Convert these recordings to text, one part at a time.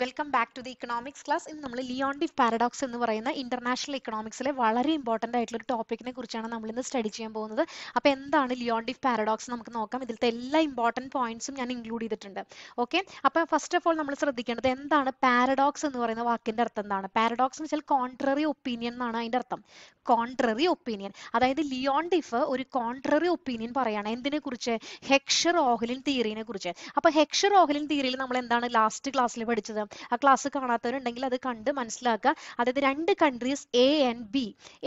welcome back to the economics class ഇന്ന് നമ്മൾ D paradox എന്ന് പറയുന്ന ഇന്റർനാഷണൽ ഇക്കണോമിക്സിലെ വളരെ ഇമ്പോർട്ടൻ്റ് ആയിട്ടുള്ള ഒരു ടോപ്പിക്കിനെ കുറിച്ചാണ് നമ്മൾ ഇന്ന് സ്റ്റഡി ചെയ്യാൻ പോകുന്നത് അപ്പോൾ എന്താണ് ഡി പാരഡോക്സ് നമുക്ക് നോക്കാം ഇതിലത്തെ എല്ലാ ഇമ്പോർട്ടൻറ്റ് പോയിന്റ്സും ഞാൻ ഇൻക്ലൂഡ് ചെയ്തിട്ടുണ്ട് ഓക്കെ അപ്പോൾ ഫസ്റ്റ് ഓഫ് ഓൾ നമ്മൾ ശ്രദ്ധിക്കേണ്ടത് എന്താണ് പാരഡോക്സ് എന്ന് പറയുന്ന വാക്കിന്റെ അർത്ഥം എന്താണ് പാരഡോക്സ് എന്ന് വെച്ചാൽ കോൺട്രറി ഒപ്പീനിയൻ എന്നാണ് അതിന്റെ അർത്ഥം കോൺട്രറി ഒപ്പീനിയൻ അതായത് ലിയോണ്ടിഫ് ഒരു കോൺട്രറി ഒപ്പീനിയൻ പറയാണ് എന്തിനെ കുറിച്ച് ഹെക്ഷർ ഓഹലിൻ തിയറിനെ കുറിച്ച് അപ്പോൾ ഹെക്ഷർ ഓഹലിൻ തിയറിയിൽ നമ്മൾ എന്താണ് ലാസ്റ്റ് ക്ലാസ്സിൽ പഠിച്ചത് ആ ക്ലാസ് കാണാത്തവരുണ്ടെങ്കിൽ അത് കണ്ട് മനസ്സിലാക്കുക അതായത് രണ്ട് countries A and B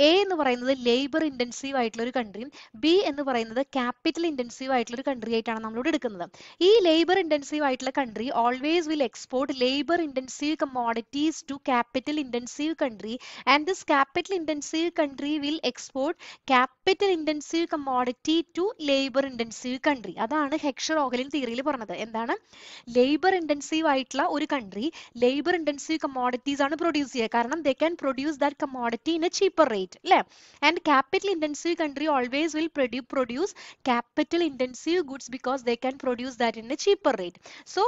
A എന്ന് പറയുന്നത് ലേബർ ഇൻറ്റൻസീവ് ആയിട്ടുള്ള ഒരു കൺട്രിയും ബി എന്ന് പറയുന്നത് ക്യാപിറ്റൽ ഇൻറ്റൻസീവ് ആയിട്ടുള്ള ഒരു കൺട്രി ആയിട്ടാണ് നമ്മളോട് എടുക്കുന്നത് ഈ ലേബർ ഇൻറ്റൻസീവ് ആയിട്ടുള്ള country always will export labour intensive commodities to capital intensive country and this capital intensive country will export capital intensive commodity to labour intensive country അതാണ് ഹെക്ഷർ ഓഹലിൻ തിയറിയിൽ പറഞ്ഞത് എന്താണ് ലേബർ ഇൻറ്റൻസീവ് ആയിട്ടുള്ള ഒരു country labour intensive commodities ആണ് produce ചെയ്യുക കാരണം they can produce that commodity in a cheaper rate അല്ലേ and capital intensive country always will produce capital intensive goods because they can produce that in a cheaper rate so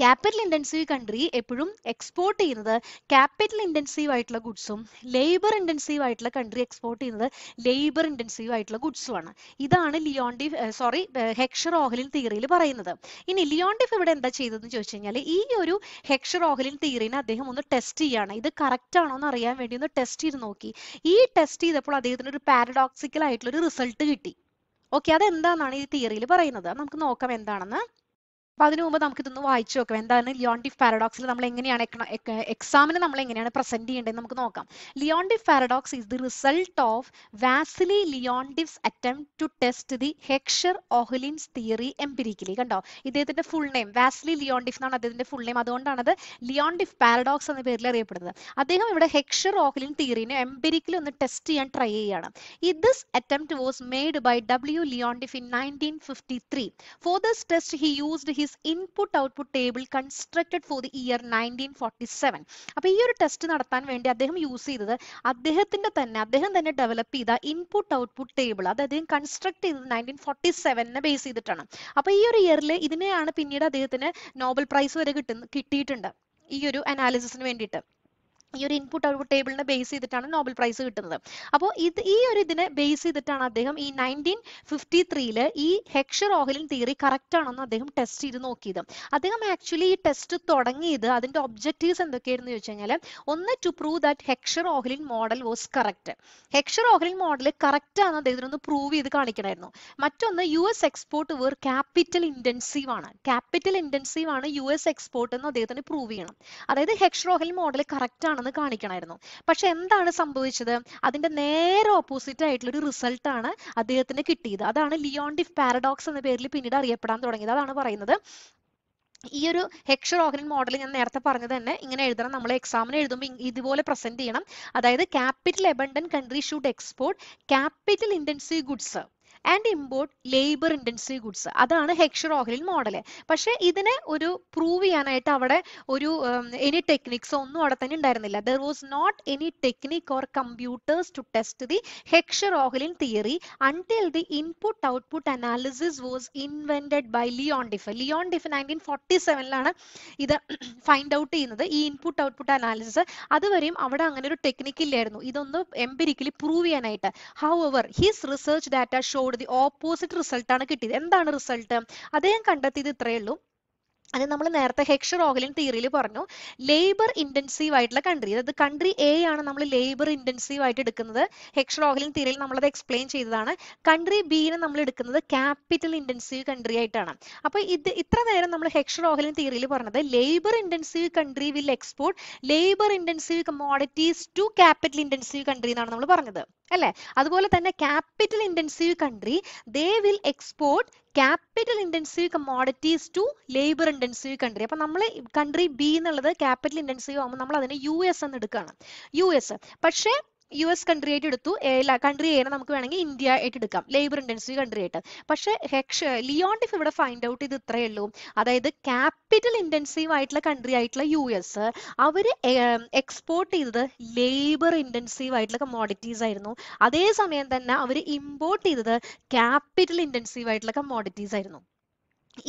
capital intensive country എപ്പോഴും export ചെയ്യുന്നത് capital intensive ആയിട്ടുള്ള ഗുഡ്സും labour intensive ആയിട്ടുള്ള country export ചെയ്യുന്നത് labour intensive ആയിട്ടുള്ള ഗുഡ്സുമാണ് ഇതാണ് ലിയോണ്ടി sorry Heckscher Ohlin തിയറിയിൽ പറയുന്നത് ഇനി ലിയോണ്ടിഫ് ഇവിടെ എന്താ ചെയ്തതെന്ന് ചോദിച്ചു കഴിഞ്ഞാൽ ഈ ഒരു ഹെക്ഷർ ഓഹലിൻ തിയറിനെ അദ്ദേഹം ഒന്ന് ടെസ്റ്റ് ചെയ്യാണ് ഇത് കറക്റ്റ് ആണോ എന്ന് അറിയാൻ വേണ്ടി ഒന്ന് ടെസ്റ്റ് ചെയ്ത് നോക്കി ഈ ടെസ്റ്റ് ചെയ്തപ്പോൾ അദ്ദേഹത്തിന് ഒരു പാരഡോക്സിക്കൽ ആയിട്ടുള്ള ഒരു റിസൾട്ട് കിട്ടി ഓക്കെ അതെന്താണെന്നാണ് ഈ തിയറിയിൽ പറയുന്നത് നമുക്ക് നോക്കാം എന്താണെന്ന് അപ്പൊ അതിനു മുമ്പ് നമുക്ക് ഇതൊന്ന് വായിച്ചു നോക്കാം എന്താണ് ലിയോണ്ടിഫ് പാരഡോക്സിൽ നമ്മൾ എങ്ങനെയാണ് എക്സാമിന് നമ്മൾ എങ്ങനെയാണ് പ്രസന്റ് ചെയ്യേണ്ടത് നമുക്ക് നോക്കാം Leontief paradox is the result of Wassily Leontief's attempt to test the Heckscher Ohlin's theory empirically കണ്ടോ ഇദ്ദേഹത്തിന്റെ ഫുൾ നെയിം വാസിലി ലിയോണ്ടിഫ് എന്നാണ് അദ്ദേഹത്തിന്റെ ഫുൾ നെയിം അതുകൊണ്ടാണ് അത് ലിയോണ്ടിഫ് പാരഡോക്സ് എന്ന പേരിൽ അറിയപ്പെടുന്നത് അദ്ദേഹം ഇവിടെ ഹെക്ഷർ ഓഹലിൻ തിയറിനെ എംപിരിക്കലി ഒന്ന് ടെസ്റ്റ് ചെയ്യാൻ ട്രൈ ചെയ്യുകയാണ് this attempt was made by W Leontief in nineteen fifty three for this test he used he is input output table constructed for the year 1947 അപ്പോൾ ഈ ഒരു ടെസ്റ്റ് നടത്താൻ വേണ്ടി അദ്ദേഹം യൂസ് ചെയ്തത് അദ്ദേഹത്തിന്റെ തന്നെ അദ്ദേഹം തന്നെ ഡെവലപ്പ് ചെയ്ത ഇൻപുട്ട് ഔട്ട്പുട്ട് ടേബിൾ അത് അദ്ദേഹം കൺസ്ട്രക്ട് ചെയ്തത് നയൻറ്റീൻ ഫോർട്ടി സെവനിനെ ബേസ് ചെയ്തിട്ടാണ് അപ്പോൾ ഈ ഒരു ഇയറിൽ ഇതിനെയാണ് പിന്നീട് അദ്ദേഹത്തിന് നോബൽ പ്രൈസ് വരെ കിട്ടുന്ന കിട്ടിയിട്ടുണ്ട് ഈ ഒരു അനാലിസിസിന് വേണ്ടിയിട്ട് ഈ ഒരു ഇൻപുട്ട് ഔട്ട് ടേബിളിനെ ബേസ് ചെയ്തിട്ടാണ് നോബൽ പ്രൈസ് കിട്ടുന്നത് അപ്പോൾ ഇത് ഈ ഒരു ഇതിനെ ബേസ് ചെയ്തിട്ടാണ് അദ്ദേഹം ഈ നയൻറ്റീൻ ഫിഫ്റ്റി ത്രീയില് ഈ ഹെക്ഷർ ഓഹലിൻ തിയറി കറക്റ്റ് ആണെന്ന് അദ്ദേഹം ടെസ്റ്റ് ചെയ്ത് നോക്കിയത് അദ്ദേഹം ആക്ച്വലി ഈ ടെസ്റ്റ് തുടങ്ങിയത് അതിന്റെ ഒബ്ജക്റ്റീവ്സ് എന്തൊക്കെയായിരുന്നു ചോദിച്ചു കഴിഞ്ഞാൽ ഒന്ന് to prove that Heckscher Ohlin model was correct Heckscher Ohlin model correct ആണെന്ന് ഒന്ന് പ്രൂവ് ചെയ്ത് കാണിക്കണമായിരുന്നു മറ്റൊന്ന് U S export were capital intensive ആണ് ക്യാപിറ്റൽ ഇന്റൻസീവ് ആണ് യു എസ് എക്സ്പോർട്ട് എന്ന് അദ്ദേഹത്തിന് പ്രൂവ് ചെയ്യണം അതായത് ഹെക്ഷർ ഓഹലിൻ മോഡൽ കറക്റ്റ് ആണെന്ന് ആണെന്ന് കാണിക്കണമായിരുന്നു പക്ഷെ എന്താണ് സംഭവിച്ചത് അതിന്റെ നേരെ ഓപ്പോസിറ്റ് ആയിട്ടുള്ള ഒരു റിസൾട്ട് ആണ് അദ്ദേഹത്തിന് കിട്ടിയത് അതാണ് ലിയോൺ ഡിഫ് പാരഡോക്സ് എന്ന പേരിൽ പിന്നീട് അറിയപ്പെടാൻ തുടങ്ങിയത് അതാണ് പറയുന്നത് ഈ ഒരു ഹെക്ഷർ ഓഹനൻ മോഡൽ ഞാൻ നേരത്തെ പറഞ്ഞത് തന്നെ ഇങ്ങനെ എഴുതണം നമ്മൾ എക്സാമിന് എഴുതുമ്പോൾ ഇതുപോലെ പ്രസന്റ് ചെയ്യണം അതായത് capital abundant country should export capital intensive goods and import labour intensive goods അതാണ് ഹെക്ഷർ ഓഹലിൻ മോഡൽ പക്ഷെ ഇതിനെ ഒരു പ്രൂവ് ചെയ്യാനായിട്ട് അവിടെ ഒരു എനി ടെക്നിക്സ് ഒന്നും അവിടെ തന്നെ ഉണ്ടായിരുന്നില്ല there was not any technique or computers to test the Heckscher Ohlin theory until the input output analysis was invented by Leontief Leontief nineteen forty സെവനിലാണ് ഇത് ഫൈൻഡ് ഔട്ട് ചെയ്യുന്നത് ഈ input output analysis അതുവരെയും അവിടെ അങ്ങനെ ഒരു technique ഇല്ലായിരുന്നു ഇതൊന്ന് എംപിരിക്കലി പ്രൂവ് ചെയ്യാനായിട്ട് however his research data showed the opposite result ആണ് കിട്ടിയത് എന്താണ് റിസൾട്ട് അദ്ദേഹം കണ്ടെത്തിയത് ഇത്രയേ ഉള്ളൂ അത് നമ്മൾ നേരത്തെ ഹെക്ഷർ ഓഗലിൻ തിയറിയിൽ പറഞ്ഞു ലേബർ ഇന്റൻസീവ് ആയിട്ടുള്ള കൺട്രി അതായത് കൺട്രി എ ആണ് നമ്മൾ ലേബർ ഇന്റൻസീവ് ആയിട്ട് എടുക്കുന്നത് ഹെക്ഷർ ഓഗലിൻ തിയറിയിൽ നമ്മളത് എക്സ്പ്ലെയിൻ ചെയ്തതാണ് കൺട്രി ബിനെ നമ്മൾ എടുക്കുന്നത് ക്യാപിറ്റൽ ഇന്റൻസീവ് കൺട്രി ആയിട്ടാണ് അപ്പോൾ ഇത് ഇത്ര നേരം നമ്മൾ ഹെക്ഷർ ഓഗലിൻ തിയറിയിൽ പറഞ്ഞത് labour intensive country will export labour intensive commodities to capital intensive country എന്നാണ് നമ്മൾ പറഞ്ഞത് അല്ലെ അതുപോലെ തന്നെ capital intensive country they will export capital intensive commodities to labour intensive country അപ്പൊ നമ്മൾ കൺട്രി ബി എന്നുള്ളത് ക്യാപിറ്റൽ ഇന്റൻസീവ് ആകുമ്പോൾ നമ്മൾ അതിനെ യു എസ് എന്ന് എടുക്കുകയാണ് യു എസ് പക്ഷേ യു എസ് കൺട്രി ആയിട്ട് എടുത്തു കൺട്രി ഏനെ നമുക്ക് വേണമെങ്കിൽ ഇന്ത്യ ആയിട്ട് എടുക്കാം ലേബർ ഇൻഡൻസി കൺട്രി ആയിട്ട് പക്ഷെ ഹെക്ഷ ലിയോണ്ടിഫ് ഇവിടെ ഫൈൻഡ് ഔട്ട് ഇത് ഇത്രയേ ഉള്ളൂ അതായത് ക്യാപിറ്റൽ ഇൻഡൻസീവ് ആയിട്ടുള്ള കൺട്രി ആയിട്ടുള്ള യു എസ് അവര് എക്സ്പോർട്ട് ചെയ്തത് ലേബർ ഇൻഡൻസീവ് ആയിട്ടുള്ള കമ്മോഡിറ്റീസ് ആയിരുന്നു അതേസമയം തന്നെ അവർ ഇമ്പോർട്ട് ചെയ്തത് ക്യാപിറ്റൽ ഇൻഡൻസീവ് ആയിട്ടുള്ള കമ്മോഡിറ്റീസ് ആയിരുന്നു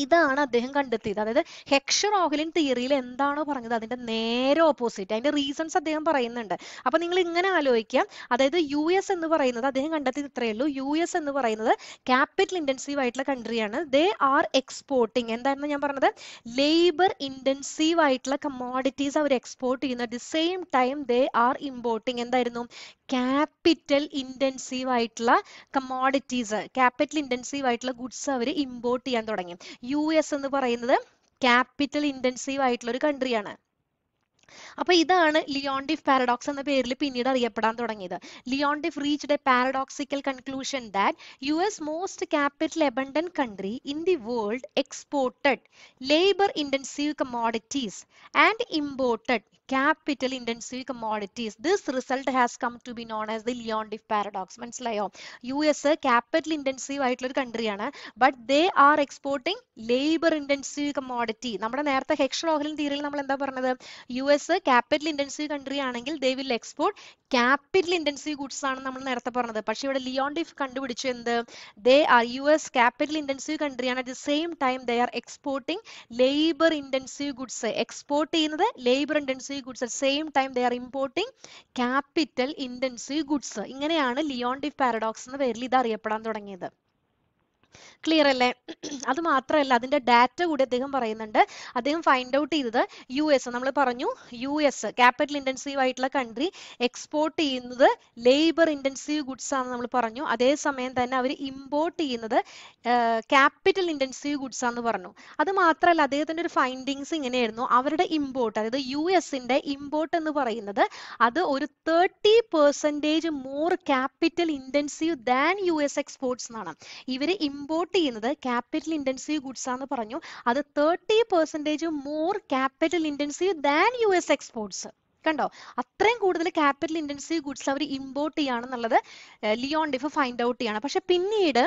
ഇതാണ് അദ്ദേഹം കണ്ടെത്തിയത് അതായത് ഹെക്ഷർ ഓഹലിൻ തിയറിയിൽ എന്താണോ പറഞ്ഞത് അതിന്റെ നേരെ ഓപ്പോസിറ്റ് അതിന്റെ റീസൺസ് അദ്ദേഹം പറയുന്നുണ്ട് അപ്പൊ നിങ്ങൾ ഇങ്ങനെ ആലോചിക്കാം അതായത് യു എസ് എന്ന് പറയുന്നത് അദ്ദേഹം കണ്ടെത്തിയത് ഇത്രയേ ഉള്ളൂ യു എസ് എന്ന് പറയുന്നത് ക്യാപിറ്റൽ ഇന്റൻസീവ് ആയിട്ടുള്ള കൺട്രിയാണ് ദേ ആർ എക്സ്പോർട്ടിങ് എന്തായിരുന്നു ഞാൻ പറഞ്ഞത് ലേബർ ഇന്റൻസീവ് ആയിട്ടുള്ള കമോഡിറ്റീസ് അവർ എക്സ്പോർട്ട് ചെയ്യുന്ന at the same time they are importing എന്തായിരുന്നു ക്യാപിറ്റൽ ഇന്റൻസീവ് ആയിട്ടുള്ള കമോഡിറ്റീസ് ക്യാപിറ്റൽ ഇന്റൻസീവ് ആയിട്ടുള്ള ഗുഡ്സ് അവർ ഇമ്പോർട്ട് ചെയ്യാൻ തുടങ്ങി യു എസ് എന്ന് പറയുന്നത് ക്യാപിറ്റൽ ഇൻറ്റൻസീവ് ആയിട്ടുള്ള ഒരു കൺട്രിയാണ് അപ്പൊ ഇതാണ് ലിയോണ്ടിഫ് പാരഡോക്സ് എന്ന പേരിൽ പിന്നീട് അറിയപ്പെടാൻ തുടങ്ങിയത് Leontief reached a paradoxical conclusion that U S most capital abundant country in the world exported labour intensive commodities and imported capital intensive commodities this result has come to be known as the Leontief paradox മനസ്സിലായോ U S capital intensive ആയിട്ടുള്ള ഒരു കൺട്രിയാണ് but they are exporting labour intensive commodity നമ്മുടെ നേരത്തെ Heckscher Ohlin തീരിൽ നമ്മൾ എന്താ പറഞ്ഞത് U US capital intensive country ആണെങ്കിൽ they will export capital intensive goods ആണ് നമ്മൾ നേരത്തെ പറഞ്ഞത് പക്ഷെ ഇവിടെ ലിയോൺ ഡിഫ് കണ്ടുപിടിച്ചു എന്ത് they are U S capital intensive country ആണ് at the same time they are exporting labour intensive goods export ചെയ്യുന്നത് labour intensive goods at same time they are importing capital intensive goods ഇങ്ങനെയാണ് Leontief paradox എന്ന പേരിൽ ഇത് അറിയപ്പെടാൻ തുടങ്ങിയത് clear അല്ലേ അത് മാത്രമല്ല അതിന്റെ ഡാറ്റ കൂടി അദ്ദേഹം പറയുന്നുണ്ട് അദ്ദേഹം ഫൈൻഡ് ഔട്ട് ചെയ്തത് യു എസ് നമ്മൾ പറഞ്ഞു യു എസ് ക്യാപിറ്റൽ ഇന്റൻസീവ് ആയിട്ടുള്ള കൺട്രി എക്സ്പോർട്ട് ചെയ്യുന്നത് ലേബർ ഇന്റൻസീവ് ഗുഡ്സ് ആണ് നമ്മൾ പറഞ്ഞു അതേസമയം തന്നെ അവർ ഇമ്പോർട്ട് ചെയ്യുന്നത് ക്യാപിറ്റൽ ഇന്റൻസീവ് ഗുഡ്സ് ആണെന്ന് പറഞ്ഞു അത് മാത്രമല്ല അദ്ദേഹത്തിന്റെ ഒരു ഫൈൻഡിങ്സ് ഇങ്ങനെയായിരുന്നു അവരുടെ ഇമ്പോർട്ട് അതായത് യു എസിന്റെ ഇമ്പോർട്ട് എന്ന് പറയുന്നത് അത് ഒരു thirty percentage more capital intensive than U S എക്സ്പോർട്സ് എന്നാണ് ഇവർ ഇമ്പോർട്ട് ചെയ്യുന്നത് ക്യാപിറ്റൽ ഇന്റൻസീവ് ഗുഡ്സ് ആണെന്ന് പറഞ്ഞു അത് thirty percentage more capital intensive than U S exports കണ്ടോ അത്രയും കൂടുതൽ ക്യാപിറ്റൽ ഇന്റൻസീവ് ഗുഡ്സ് അവർ ഇമ്പോർട്ട് ചെയ്യുകയാണെന്നുള്ളത് ലിയോൺ ഡിഫ് ഫൈൻഡ് ഔട്ട് ചെയ്യണം പക്ഷെ പിന്നീട്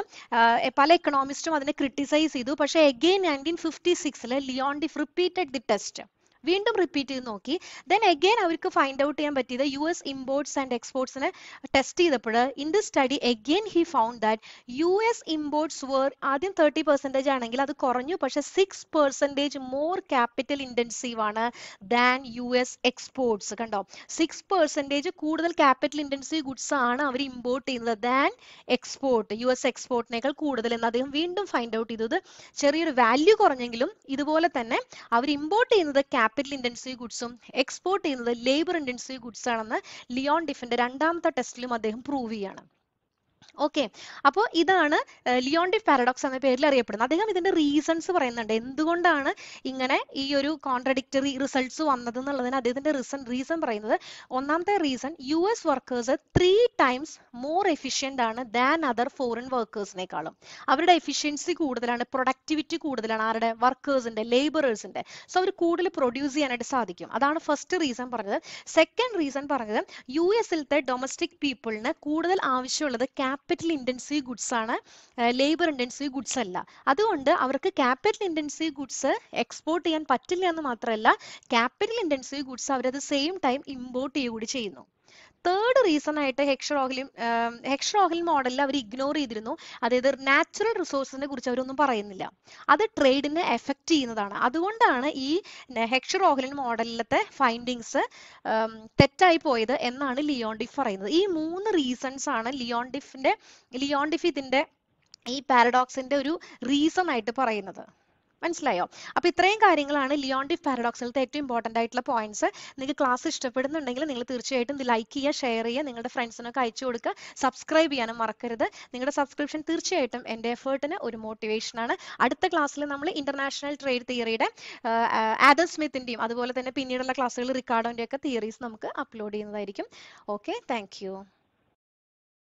പല എക്കണോമിസ്റ്റും അതിനെ ക്രിട്ടിസൈസ് ചെയ്തു പക്ഷെ എഗെയിൻ നയൻറ്റീൻ ഫിഫ്റ്റി സിക്സിൽ Leontief repeated the test വീണ്ടും റിപ്പീറ്റ് ചെയ്ത് നോക്കി ദെൻ അഗെയിൻ അവർക്ക് ഫൈൻഡ് ഔട്ട് ചെയ്യാൻ പറ്റിയത് യു എസ് ഇമ്പോർട്സ് ആൻഡ് എക്സ്പോർട്സിനെ ടെസ്റ്റ് ചെയ്തപ്പോൾ in the study again he found that U S imports were ആദ്യം തേർട്ടി പെർസെൻറ്റേജ് ആണെങ്കിൽ അത് കുറഞ്ഞു പക്ഷേ six percentage more capital intensive ആണ് ദാൻ യു എസ് എക്സ്പോർട്സ് കണ്ടോ സിക്സ് പെർസെൻറ്റേജ് കൂടുതൽ ക്യാപിറ്റൽ ഇൻറ്റൻസീവ് ഗുഡ്സ് ആണ് അവർ ഇമ്പോർട്ട് ചെയ്യുന്നത് ദാൻ എക്സ്പോർട്ട് യു എസ് എക്സ്പോർട്ടിനേക്കാൾ കൂടുതൽ എന്ന് അദ്ദേഹം വീണ്ടും ഫൈൻഡ് ഔട്ട് ചെയ്തത് ചെറിയൊരു വാല്യൂ കുറഞ്ഞെങ്കിലും ഇതുപോലെ തന്നെ അവർ ഇമ്പോർട്ട് ചെയ്യുന്നത് ക്യാപിറ്റൽ ഇൻറ്റൻസീവ് ഗുഡ്സും എക്സ്പോർട്ട് ചെയ്യുന്നത് ലേബർ ഇൻറ്റൻസീവ് ഗുഡ്സ് ആണെന്ന് ലിയോൺ ഡിഫിന്റെ രണ്ടാമത്തെ ടെസ്റ്റിലും അദ്ദേഹം പ്രൂവ് ചെയ്യുകയാണ് ഓക്കെ അപ്പോൾ ഇതാണ് ലിയോണ്ടി പാരഡോക്സ് എന്ന പേരിൽ അറിയപ്പെടുന്നത് അദ്ദേഹം ഇതിന്റെ റീസൺസ് പറയുന്നുണ്ട് എന്തുകൊണ്ടാണ് ഇങ്ങനെ ഈ ഒരു കോൺട്രഡിക്ടറി റിസൾട്ട്സ് വന്നത് എന്നുള്ളതിന് അദ്ദേഹത്തിന്റെ റീസൺ റീസൺ പറയുന്നത് ഒന്നാമത്തെ reason U S workers three times more efficient ആണ് ദാൻ അതർ ഫോറിൻ വർക്കേഴ്സിനേക്കാളും അവരുടെ എഫിഷ്യൻസി കൂടുതലാണ് പ്രൊഡക്ടിവിറ്റി കൂടുതലാണ് ആരുടെ വർക്കേഴ്സിന്റെ ലേബറേഴ്സിന്റെ സോ അവർ കൂടുതൽ പ്രൊഡ്യൂസ് ചെയ്യാനായിട്ട് സാധിക്കും അതാണ് ഫസ്റ്റ് റീസൺ പറഞ്ഞത് സെക്കൻഡ് റീസൺ പറഞ്ഞത് യു എസിലത്തെ ഡൊമസ്റ്റിക് പീപ്പിളിന് കൂടുതൽ ആവശ്യമുള്ളത് ക്യാപിറ്റൽ ഇൻറ്റൻസീവ് ഗുഡ്സ് ആണ് ലേബർ ഇൻറ്റൻസീവ് ഗുഡ്സ് അല്ല അതുകൊണ്ട് അവർക്ക് ക്യാപിറ്റൽ ഇൻറ്റൻസീവ് ഗുഡ്സ് എക്സ്പോർട്ട് ചെയ്യാൻ പറ്റില്ല എന്ന് മാത്രമല്ല ക്യാപിറ്റൽ ഇൻറ്റൻസീവ് ഗുഡ്സ് അവരത് സെയിം ടൈം ഇമ്പോർട്ട് ചെയ്യുകൂടി ചെയ്യുന്നു തേർഡ് റീസൺ ആയിട്ട് ഹെക്സറോഗലിൻ ഹെക്സറോഗലിൻ മോഡലിൽ അവർ ഇഗ്നോർ ചെയ്തിരുന്നു അതായത് നാച്ചുറൽ റിസോഴ്സിനെ കുറിച്ച് അവരൊന്നും പറയുന്നില്ല അത് ട്രേഡിനെ എഫക്റ്റ് ചെയ്യുന്നതാണ് അതുകൊണ്ടാണ് ഈ ഹെക്സറോഗലിൻ മോഡലിലത്തെ ഫൈൻഡിങ്സ് തെറ്റായി പോയത് എന്നാണ് ലിയോണ്ടിഫ് പറയുന്നത് ഈ മൂന്ന് റീസൺസ് ആണ് ലിയോണ്ടിഫിന്റെ ലിയോണ്ടിഫ് ഇതിന്റെ ഈ പാരഡോക്സിന്റെ ഒരു റീസൺ ആയിട്ട് പറയുന്നത് മനസ്സിലായോ അപ്പൊ ഇത്രയും കാര്യങ്ങളാണ് ലിയോണ്ടി പാരഡോക്സിലത്തെ ഏറ്റവും ഇമ്പോർട്ടന്റ് ആയിട്ടുള്ള പോയിന്റ്സ് നിങ്ങൾക്ക് ക്ലാസ് ഇഷ്ടപ്പെടുന്നുണ്ടെങ്കിൽ നിങ്ങൾ തീർച്ചയായിട്ടും ഇത് ലൈക്ക് ചെയ്യുക ഷെയർ ചെയ്യുക നിങ്ങളുടെ ഫ്രണ്ട്സിനൊക്കെ അയച്ചു കൊടുക്കുക സബ്സ്ക്രൈബ് ചെയ്യാനും മറക്കരുത് നിങ്ങളുടെ സബ്സ്ക്രിപ്ഷൻ തീർച്ചയായിട്ടും എൻ്റെ എഫേർട്ടിന് ഒരു ആണ് അടുത്ത ക്ലാസ്സിൽ നമ്മൾ ഇന്റർനാഷണൽ ട്രേഡ് തിയറിയുടെ ആദം സ്മിത്തിന്റെയും അതുപോലെ തന്നെ പിന്നീടുള്ള ക്ലാസ്സുകൾ റിക്കാർഡോന്റെ ഒക്കെ തിയറീസ് നമുക്ക് അപ്ലോഡ് ചെയ്യുന്നതായിരിക്കും ഓക്കെ താങ്ക്